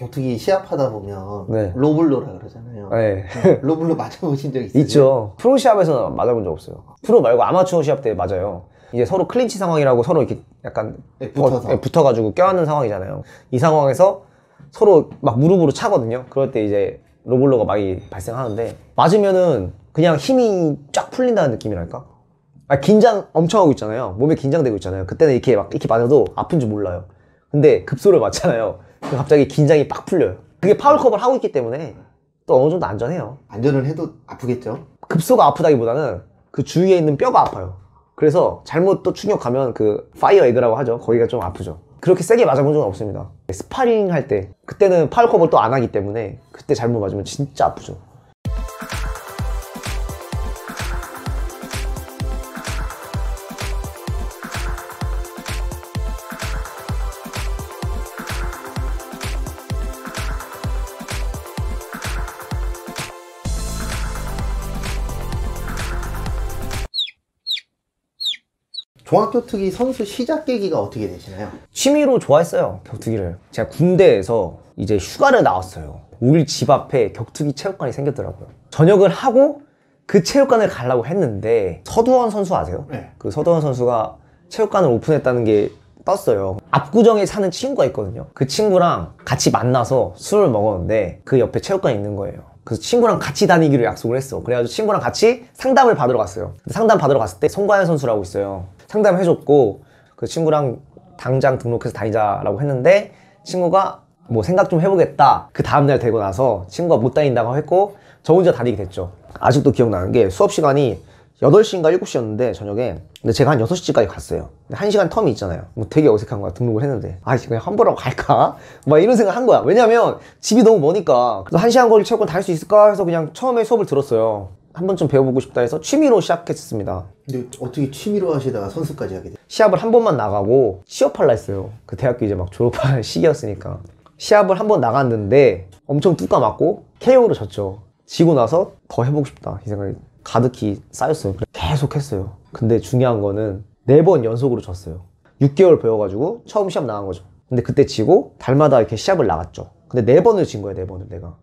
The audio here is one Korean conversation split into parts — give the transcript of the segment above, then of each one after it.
격투기 시합하다 보면 네. 로블로라 그러잖아요. 네. 네. 로블로 맞아보신 적 있어요? 있죠. 프로 시합에서 맞아본 적 없어요. 프로 말고 아마추어 시합 때 맞아요. 이제 서로 클린치 상황이라고 서로 이렇게 약간 네, 붙어서 어, 붙어가지고 껴안는 상황이잖아요. 이 상황에서 서로 막 무릎으로 차거든요. 그럴 때 이제 로블로가 많이 발생하는데 맞으면은 그냥 힘이 쫙 풀린다는 느낌이랄까? 아 긴장 엄청 하고 있잖아요. 몸에 긴장되고 있잖아요. 그때는 이렇게 막 이렇게 맞아도 아픈 줄 몰라요. 근데 급소를 맞잖아요. 갑자기 긴장이 빡 풀려요. 그게 파울 커버 하고 있기 때문에 또 어느 정도 안전해요. 안전을 해도 아프겠죠? 급소가 아프다기보다는 그 주위에 있는 뼈가 아파요. 그래서 잘못 또 충격하면 그 파이어 에그라고 하죠. 거기가 좀 아프죠. 그렇게 세게 맞아본 적은 없습니다. 스파링 할 때 그때는 파울 커버 또안 하기 때문에 그때 잘못 맞으면 진짜 아프죠. 종합격투기 선수 시작 계기가 어떻게 되시나요? 취미로 좋아했어요 격투기를 제가 군대에서 이제 휴가를 나왔어요 우리 집 앞에 격투기 체육관이 생겼더라고요 저녁을 하고 그 체육관을 가려고 했는데 서두원 선수 아세요? 네. 그 서두원 선수가 체육관을 오픈했다는 게 떴어요 압구정에 사는 친구가 있거든요 그 친구랑 같이 만나서 술을 먹었는데 그 옆에 체육관이 있는 거예요 그래서 친구랑 같이 다니기로 약속을 했어 그래가지고 친구랑 같이 상담을 받으러 갔어요 상담 받으러 갔을 때 송가연 선수라고 있어요 상담해줬고 그 친구랑 당장 등록해서 다니자라고 했는데 친구가 뭐 생각 좀 해보겠다 그 다음날 되고 나서 친구가 못 다닌다고 했고 저 혼자 다니게 됐죠 아직도 기억나는 게 수업 시간이 8시인가 7시였는데 저녁에 근데 제가 한 6시까지 갔어요 1시간 텀이 있잖아요 뭐 되게 어색한 거야 등록을 했는데 아이 그냥 환불하고 갈까? 막 이런 생각 한 거야 왜냐면 집이 너무 머니까 그래서 1시간 걸리 채우고 다닐 수 있을까 해서 그냥 처음에 수업을 들었어요 한 번쯤 배워보고 싶다 해서 취미로 시작했습니다. 근데 어떻게 취미로 하시다가 선수까지 하게 돼? 시합을 한 번만 나가고 취업할라 했어요. 그 대학교 이제 막 졸업할 시기였으니까. 시합을 한 번 나갔는데 엄청 뚜까 맞고 KO로 졌죠. 지고 나서 더 해보고 싶다 이 생각이 가득히 쌓였어요. 계속 했어요. 근데 중요한 거는 네 번 연속으로 졌어요. 6개월 배워가지고 처음 시합 나간 거죠. 근데 그때 지고 달마다 이렇게 시합을 나갔죠. 근데 네 번을 진 거예요, 네 번을 내가.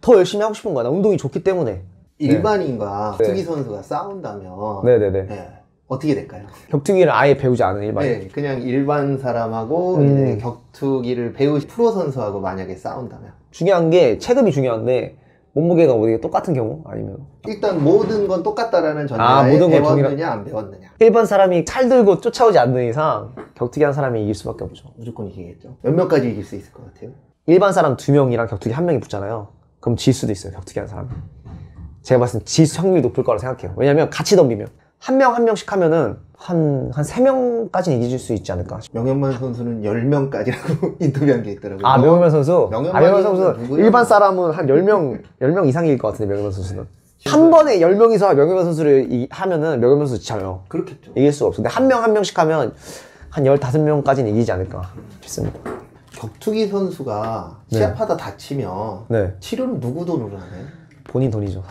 더 열심히 하고 싶은 거야. 나 운동이 좋기 때문에. 네. 일반인과 네. 격투기 선수가 싸운다면 네네네. 네, 네. 네. 어떻게 될까요? 격투기를 아예 배우지 않은 일반인. 네, 그냥 일반 사람하고 음. 이제 격투기를 배우신 프로 선수하고 만약에 싸운다면 중요한 게 체급이 중요한데 몸무게가 어디 똑같은 경우 아니면 일단 모든 건 똑같다라는 전제하에 아, 배웠느냐 동일안 배웠느냐 일반 사람이 칼 들고 쫓아오지 않는 이상 격투기 한 사람이 이길 수밖에 없죠 무조건 이기겠죠 몇 명까지 이길 수 있을 것 같아요? 일반 사람 두 명이랑 격투기 한 명이 붙잖아요 그럼 질 수도 있어요 격투기 한 사람 이 제가 봤을 때 지수 확률이 높을 거라고 생각해요. 왜냐면 같이 덤비면 한 명 한 명씩 하면은 한, 한 3명까지는 이길 수 있지 않을까. 명현만 선수는 10명까지라고 인터뷰한 게 있더라고요. 아, 명현만 선수? 명현만, 아, 명현만 선수 일반 사람은 한 10명, 10명 이상일 것 같은데, 명현만 선수는. 한 번에 10명이서 명현만 선수를 이, 하면은 명현만 선수 지쳐요. 그렇겠죠. 이길 수가 없어. 근데 한 명 한 명씩 하면 한 15명까지는 이기지 않을까 싶습니다. 격투기 선수가 네. 시합하다 네. 다치면 네. 치료는 누구 돈으로 하나요? 본인 돈이죠.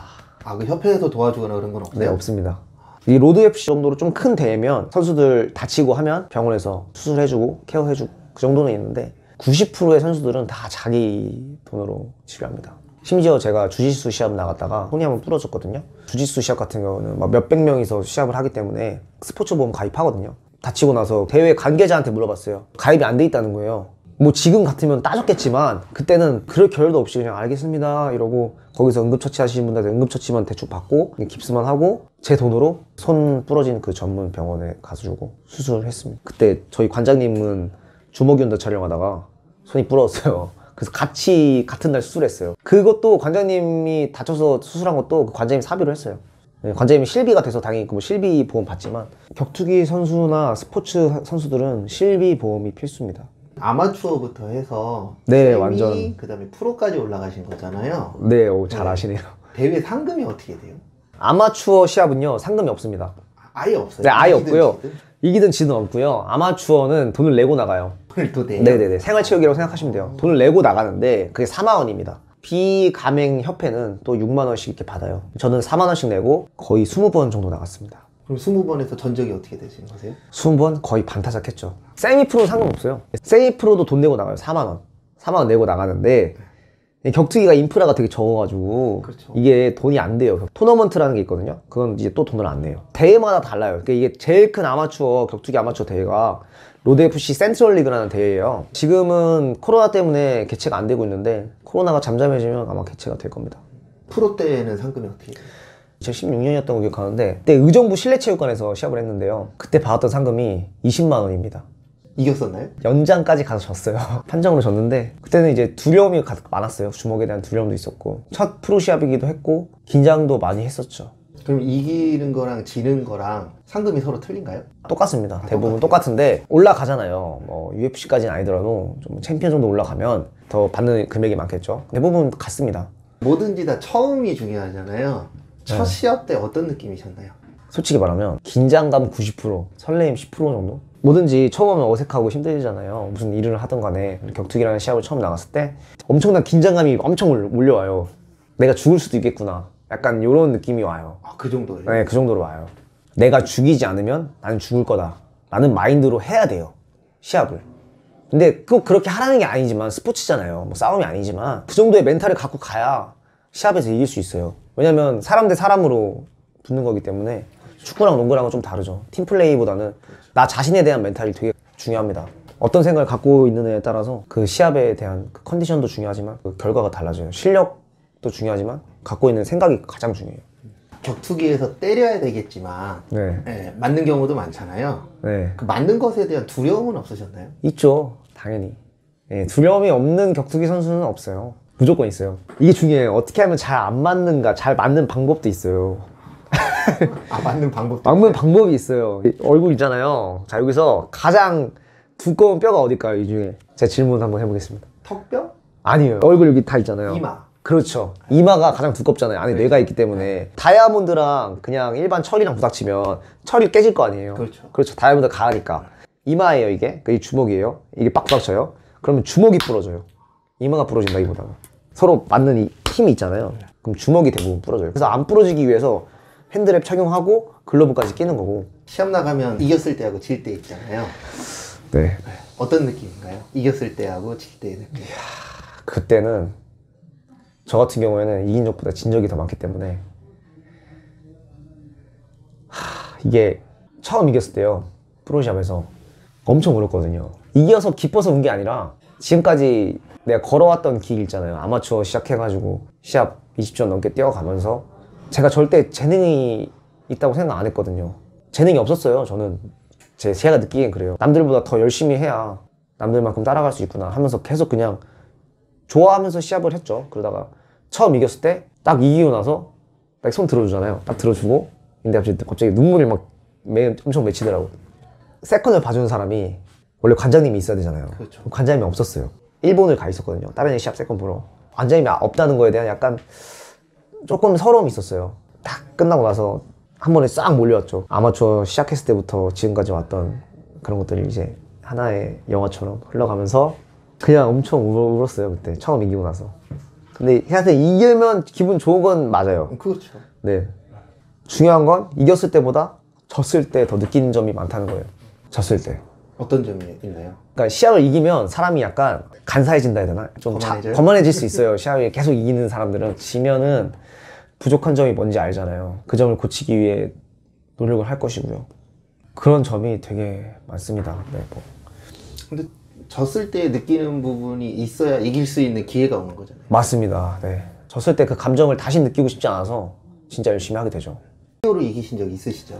아, 그 협회에서 도와주거나 그런 건 없어요? 네, 없습니다. 이 로드 FC 정도로 좀 큰 대회면 선수들 다치고 하면 병원에서 수술해주고 케어해주고 그 정도는 있는데 90%의 선수들은 다 자기 돈으로 치료합니다. 심지어 제가 주짓수 시합 나갔다가 손이 한번 부러졌거든요. 주짓수 시합 같은 경우는 몇 백 명이서 시합을 하기 때문에 스포츠 보험 가입하거든요. 다치고 나서 대회 관계자한테 물어봤어요. 가입이 안 돼 있다는 거예요. 뭐 지금 같으면 따졌겠지만 그때는 그럴 겨를도 없이 그냥 알겠습니다 이러고 거기서 응급처치 하시는 분들한테 응급처치만 대충 받고 깁스만 하고 제 돈으로 손 부러진 그 전문 병원에 가서 주고 수술을 했습니다 그때 저희 관장님은 주먹이온다 촬영하다가 손이 부러졌어요 그래서 같이 같은 날 수술했어요 그것도 관장님이 다쳐서 수술한 것도 그 관장님 사비로 했어요 네, 관장님이 실비가 돼서 당연히 그뭐 실비 보험 받지만 격투기 선수나 스포츠 선수들은 실비 보험이 필수입니다 아마추어부터 해서 네 완전 그다음에 프로까지 올라가신 거잖아요. 네, 오, 잘 아시네요. 네. 대회 상금이 어떻게 돼요? 아마추어 시합은요 상금이 없습니다. 아예 없어요. 네, 아예 없고요. 지든? 이기든 지든 없고요. 아마추어는 돈을 내고 나가요. 돈을 또 내요? 네네네. 생활체육이라고 생각하시면 돼요. 돈을 내고 나가는데 그게 4만 원입니다. 비가맹협회는 또 6만 원씩 이렇게 받아요. 저는 4만 원씩 내고 거의 20번 정도 나갔습니다. 그럼 20번에서 전적이 어떻게 되시는 거세요? 20번 거의 반타작했죠 세미 프로 상관없어요. 세미 프로도 돈 내고 나가요. 4만 원. 4만 원 내고 나가는데 네. 격투기가 인프라가 되게 적어가지고 그렇죠. 이게 돈이 안 돼요. 토너먼트라는 게 있거든요. 그건 이제 또 돈을 안 내요. 대회마다 달라요. 그러니까 이게 제일 큰 아마추어 격투기 아마추어 대회가 로드 FC 센트럴 리그라는 대회예요. 지금은 코로나 때문에 개최가 안 되고 있는데 코로나가 잠잠해지면 아마 개최가 될 겁니다. 프로 때는 상금이 어떻게 돼요? 2016년이었던 거 기억하는데 그때 의정부 실내체육관에서 시합을 했는데요 그때 받았던 상금이 20만 원입니다 이겼었나요? 연장까지 가서 졌어요 판정으로 졌는데 그때는 이제 두려움이 많았어요 주먹에 대한 두려움도 있었고 첫 프로 시합이기도 했고 긴장도 많이 했었죠 그럼 이기는 거랑 지는 거랑 상금이 서로 틀린가요? 똑같습니다. 아, 대부분 똑같아요? 똑같은데 올라가잖아요. 뭐 UFC까지는 아니더라도 좀 챔피언 정도 올라가면 더 받는 금액이 많겠죠. 대부분 같습니다. 뭐든지 다 처음이 중요하잖아요. 첫 네. 시합 때 어떤 느낌이셨나요? 솔직히 말하면 긴장감 90% 설레임 10% 정도? 뭐든지 처음 하면 어색하고 힘들잖아요 무슨 일을 하던 간에 격투기라는 시합을 처음 나갔을 때 엄청난 긴장감이 엄청 올려와요 내가 죽을 수도 있겠구나 약간 이런 느낌이 와요 아그 정도예요? 네 그 정도로 와요 내가 죽이지 않으면 나는 죽을 거다 라는 마인드로 해야 돼요 시합을 근데 꼭 그렇게 하라는 게 아니지만 스포츠잖아요 뭐 싸움이 아니지만 그 정도의 멘탈을 갖고 가야 시합에서 이길 수 있어요 왜냐면 사람 대 사람으로 붙는 거기 때문에 축구랑 농구랑은 좀 다르죠. 팀 플레이보다는 나 자신에 대한 멘탈이 되게 중요합니다. 어떤 생각을 갖고 있느냐에 따라서 그 시합에 대한 그 컨디션도 중요하지만 그 결과가 달라져요. 실력도 중요하지만 갖고 있는 생각이 가장 중요해요. 격투기에서 때려야 되겠지만 네. 예, 맞는 경우도 많잖아요. 네. 그 맞는 것에 대한 두려움은 없으셨나요? 있죠, 당연히. 예, 두려움이 없는 격투기 선수는 없어요. 무조건 있어요 이게 중요해요 어떻게 하면 잘 안 맞는가 잘 맞는 방법도 있어요 아 맞는 방법도 맞는 방법이 있어요 얼굴 있잖아요 자 여기서 가장 두꺼운 뼈가 어딜까요 이 중에 제 질문 한번 해보겠습니다 턱뼈? 아니에요 얼굴 여기 다 있잖아요 이마 그렇죠 이마가 가장 두껍잖아요 안에 그렇죠. 뇌가 있기 때문에 네. 다이아몬드랑 그냥 일반 철이랑 부닥치면 철이 깨질 거 아니에요 그렇죠 그렇죠 다이아몬드 가니까 이마예요 이게 이 그 주먹이에요 이게 빡빡 쳐요 그러면 주먹이 부러져요 이마가 부러진다기보다는 서로 맞는 이 힘이 있잖아요 그럼 주먹이 대부분 부러져요 그래서 안 부러지기 위해서 핸드랩 착용하고 글러브까지 끼는 거고 시합 나가면 이겼을 때하고 질 때 있잖아요 네 어떤 느낌인가요? 이겼을 때하고 질 때의 느낌 이야, 그때는 저 같은 경우에는 이긴 적보다 진 적이 더 많기 때문에 하, 이게 처음 이겼을 때요 프로시합에서 엄청 울었거든요 이겨서 기뻐서 운 게 아니라 지금까지 내가 걸어왔던 길 있잖아요 아마추어 시작해가지고 시합 20점 넘게 뛰어가면서 제가 절대 재능이 있다고 생각 안 했거든요 재능이 없었어요 저는 제 제가 느끼기엔 그래요 남들보다 더 열심히 해야 남들만큼 따라갈 수 있구나 하면서 계속 그냥 좋아하면서 시합을 했죠 그러다가 처음 이겼을 때 딱 이기고 나서 딱 손 들어주잖아요 딱 들어주고 근데 갑자기, 갑자기 눈물이 막 매, 엄청 맺히더라고 세컨을 봐주는 사람이 원래 관장님이 있어야 되잖아요 그렇죠. 관장님이 없었어요 일본을 가 있었거든요. 다른 시합 세컨 보러. 완전히 없다는 거에 대한 약간 조금 서러움이 있었어요. 딱 끝나고 나서 한 번에 싹 몰려왔죠. 아마추어 시작했을 때부터 지금까지 왔던 그런 것들이 이제 하나의 영화처럼 흘러가면서 그냥 엄청 울, 었어요 그때 처음 이기고 나서. 근데 하여튼 이기면 기분 좋은 건 맞아요. 그렇죠. 네. 중요한 건 이겼을 때보다 졌을 때 더 느끼는 점이 많다는 거예요. 졌을 때. 어떤 점이 있나요? 그러니까 시합을 이기면 사람이 약간 간사해진다 해야 되나? 좀 거만해져요? 자, 거만해질 수 있어요. 시합에 계속 이기는 사람들은 지면은 부족한 점이 뭔지 알잖아요. 그 점을 고치기 위해 노력을 할 것이고요. 그런 점이 되게 많습니다. 네, 뭐. 근데 졌을 때 느끼는 부분이 있어야 이길 수 있는 기회가 오는 거잖아요. 맞습니다. 네. 졌을 때 그 감정을 다시 느끼고 싶지 않아서 진짜 열심히 하게 되죠. 피오로 이기신 적 있으시죠?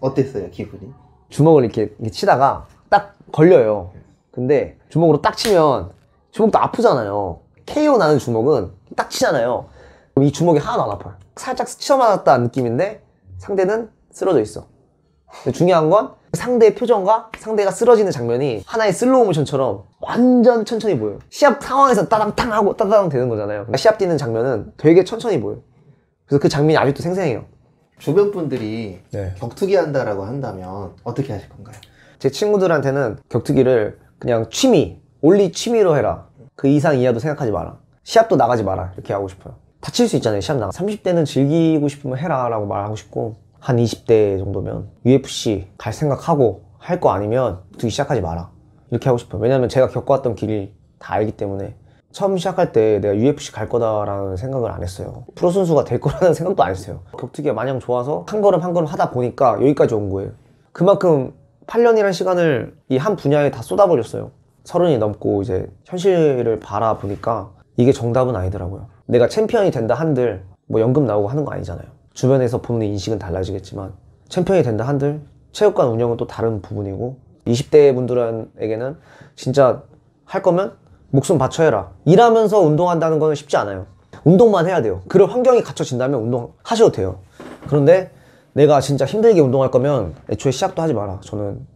어땠어요, 기분이? 주먹을 이렇게, 이렇게 치다가 딱 걸려요. 근데 주먹으로 딱 치면 주먹도 아프잖아요. KO 나는 주먹은 딱 치잖아요. 그럼 이 주먹이 하나도 안 아파요. 살짝 스쳐 맞았다 느낌인데 상대는 쓰러져 있어. 중요한 건 상대의 표정과 상대가 쓰러지는 장면이 하나의 슬로우 모션처럼 완전 천천히 보여요. 시합 상황에서 따당탕 하고 따당 되는 거잖아요. 그러니까 시합 뛰는 장면은 되게 천천히 보여요. 그래서 그 장면이 아직도 생생해요. 주변 분들이 네. 격투기 한다라고 한다면 어떻게 하실 건가요? 제 친구들한테는 격투기를 그냥 취미, 올리 취미로 해라. 그 이상 이하도 생각하지 마라. 시합도 나가지 마라. 이렇게 하고 싶어요. 다칠 수 있잖아요. 시합 나가. 30대는 즐기고 싶으면 해라 라고 말하고 싶고 한 20대 정도면 UFC 갈 생각하고 할 거 아니면 두기 시작하지 마라. 이렇게 하고 싶어요. 왜냐면 제가 겪어왔던 길이 다 알기 때문에 처음 시작할 때 내가 UFC 갈 거다라는 생각을 안 했어요. 프로 선수가 될 거라는 생각도 안 했어요. 격투기가 마냥 좋아서 한 걸음 한 걸음 하다 보니까 여기까지 온 거예요. 그만큼 8년이란 시간을 이 한 분야에 다 쏟아버렸어요. 서른이 넘고 이제 현실을 바라보니까 이게 정답은 아니더라고요. 내가 챔피언이 된다 한들 뭐 연금 나오고 하는 거 아니잖아요. 주변에서 보는 인식은 달라지겠지만 챔피언이 된다 한들 체육관 운영은 또 다른 부분이고 20대 분들에게는 진짜 할 거면 목숨 바쳐 해라. 일하면서 운동한다는 건 쉽지 않아요. 운동만 해야 돼요. 그런 환경이 갖춰진다면 운동하셔도 돼요. 그런데 내가 진짜 힘들게 운동할 거면 애초에 시작도 하지 마라. 저는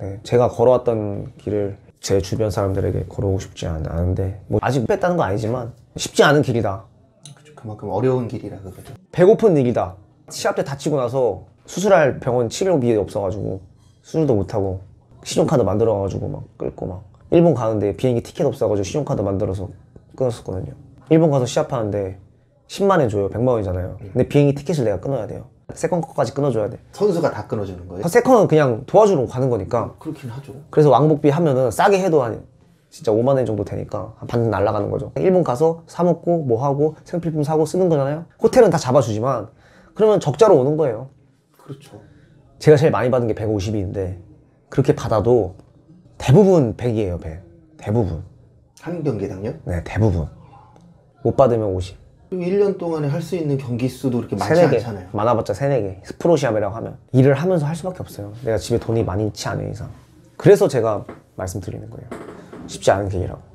네, 제가 걸어왔던 길을 제 주변 사람들에게 걸어오고 싶지 않은데 뭐 아직 뺐다는 건 아니지만 쉽지 않은 길이다. 그쵸, 그만큼 어려운 길이라 그거죠. 배고픈 일이다. 시합 때 다치고 나서 수술할 병원 치료비 없어가지고 수술도 못하고 신용카드 만들어가지고 막 끌고 막 일본 가는데 비행기 티켓 없어가지고 신용카드 만들어서 끊었었거든요. 일본 가서 시합하는데 10만 원 줘요. 100만 원이잖아요. 예. 근데 비행기 티켓을 내가 끊어야 돼요. 세컨 컷까지 끊어줘야 돼 선수가 다 끊어주는 거예요? 아, 세컨은 그냥 도와주러 가는 거니까 그렇긴 하죠 그래서 왕복비 하면은 싸게 해도 한 진짜 5만 원 정도 되니까 반반 날라가는 거죠 일본 가서 사 먹고 뭐 하고 생필품 사고 쓰는 거잖아요 호텔은 다 잡아주지만 그러면 적자로 오는 거예요 그렇죠 제가 제일 많이 받은 게 150인데 그렇게 받아도 대부분 100이에요 100 대부분 한 경기당요? 네 대부분 못 받으면 50 1년 동안에 할 수 있는 경기 수도 이렇게 많지 3, 않잖아요. 많아봤자 3, 4개. 스프로시합이라고 하면. 일을 하면서 할 수밖에 없어요. 내가 집에 돈이 많지 않은 이상. 그래서 제가 말씀드리는 거예요. 쉽지 않은 계기라고.